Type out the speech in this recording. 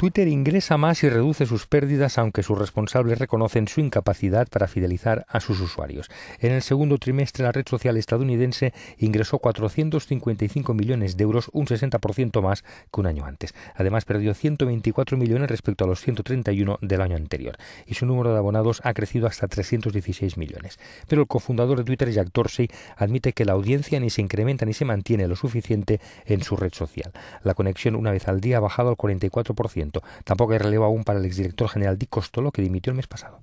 Twitter ingresa más y reduce sus pérdidas, aunque sus responsables reconocen su incapacidad para fidelizar a sus usuarios. En el segundo trimestre, la red social estadounidense ingresó 455 millones de euros, un 60% más que un año antes. Además, perdió 124 millones respecto a los 131 del año anterior, y su número de abonados ha crecido hasta 316 millones. Pero el cofundador de Twitter, Jack Dorsey, admite que la audiencia ni se incrementa ni se mantiene lo suficiente en su red social. La conexión una vez al día ha bajado al 44%, Tampoco hay relevo aún para el exdirector general Di Costolo, que dimitió el mes pasado.